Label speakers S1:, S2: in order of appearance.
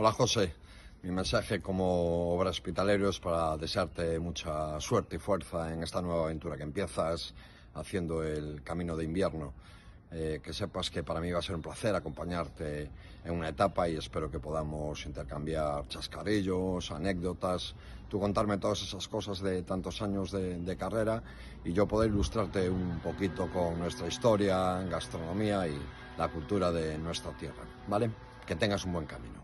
S1: Hola José, mi mensaje como obra hospitalero es para desearte mucha suerte y fuerza en esta nueva aventura que empiezas haciendo el camino de invierno. Eh, que sepas que para mí va a ser un placer acompañarte en una etapa y espero que podamos intercambiar chascarillos, anécdotas, tú contarme todas esas cosas de tantos años de, de carrera y yo poder ilustrarte un poquito con nuestra historia, gastronomía y la cultura de nuestra tierra, ¿vale? Que tengas
S2: un buen camino.